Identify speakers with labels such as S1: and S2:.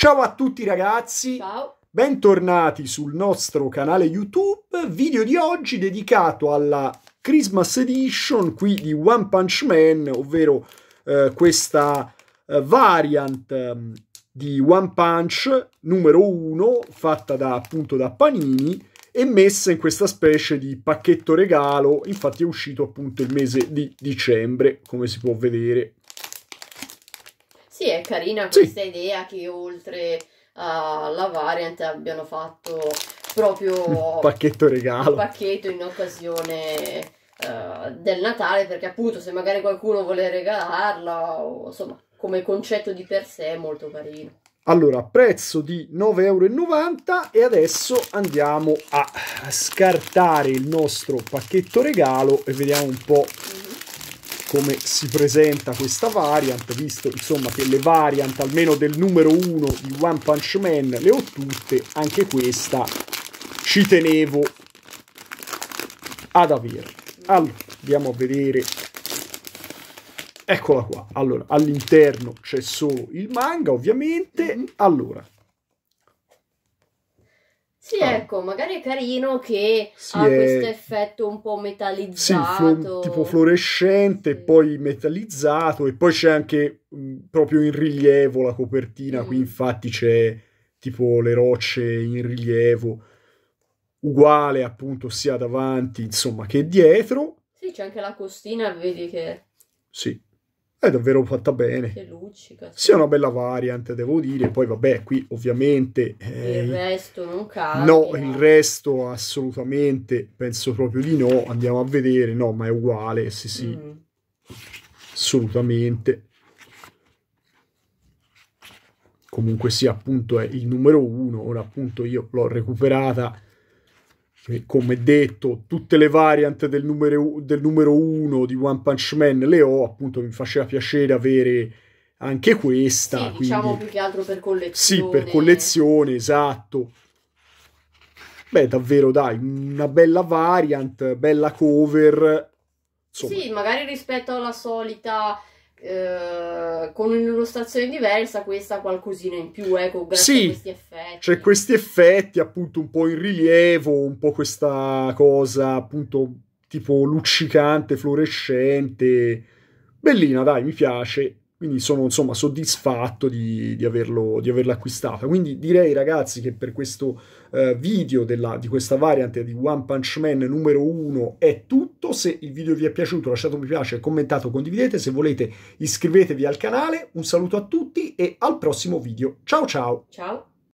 S1: Ciao a tutti ragazzi! Ciao! Bentornati sul nostro canale YouTube, video di oggi dedicato alla Christmas Edition qui di One Punch Man, ovvero eh, questa eh, variant eh, di One Punch numero 1 fatta da, appunto da Panini e messa in questa specie di pacchetto regalo, infatti è uscito appunto il mese di dicembre, come si può vedere
S2: sì, è carina questa sì. idea che oltre alla variant abbiano fatto proprio un
S1: pacchetto regalo. Un
S2: pacchetto in occasione uh, del Natale, perché appunto se magari qualcuno vuole regalarla, o, insomma, come concetto di per sé è molto carino.
S1: Allora, prezzo di 9,90 euro e adesso andiamo a scartare il nostro pacchetto regalo e vediamo un po' come si presenta questa variant, visto insomma che le variant almeno del numero 1 di One Punch Man le ho tutte, anche questa ci tenevo ad averla. Allora, andiamo a vedere. Eccola qua. Allora, all'interno c'è solo il manga, ovviamente. Mhm. Allora,
S2: sì, ah. ecco, magari è carino che sì, ha è... questo effetto un po' metallizzato. Sì, flu- tipo
S1: fluorescente, sì. poi metallizzato e poi c'è anche mh, mm, proprio in rilievo la copertina, mm. qui infatti c'è tipo le rocce in rilievo uguale appunto sia davanti insomma che dietro.
S2: Sì, c'è anche la costina, vedi che...
S1: Sì è davvero fatta bene. Che
S2: luccica. Sì, è una
S1: bella variante, devo dire. Poi vabbè, qui ovviamente... Eh, il
S2: resto non cambia. No,
S1: il resto assolutamente, penso proprio di no. Andiamo a vedere. No, ma è uguale, sì sì. Mm. Assolutamente. Comunque sì, appunto è il numero uno. Ora appunto io l'ho recuperata come detto, tutte le variant del numero, del numero uno di One Punch Man le ho, appunto mi faceva piacere avere anche questa. Sì, quindi... diciamo più
S2: che altro per collezione. Sì, per
S1: collezione, esatto. Beh, davvero, dai, una bella variant, bella cover. Insomma. Sì,
S2: magari rispetto alla solita eh, con un'illustrazione diversa, questa qualcosina in più, ecco, grazie sì, a questi effetti.
S1: Cioè questi effetti appunto un po' in rilievo, un po' questa cosa appunto tipo luccicante, fluorescente, bellina dai, mi piace. Quindi sono insomma soddisfatto di, di, averlo, di averlo acquistato. Quindi direi ragazzi che per questo eh, video della, di questa variante di One Punch Man numero 1 è tutto. Se il video vi è piaciuto lasciate un mi piace, commentate, condividete. Se volete iscrivetevi al canale. Un saluto a tutti e al prossimo video. Ciao ciao!
S2: Ciao!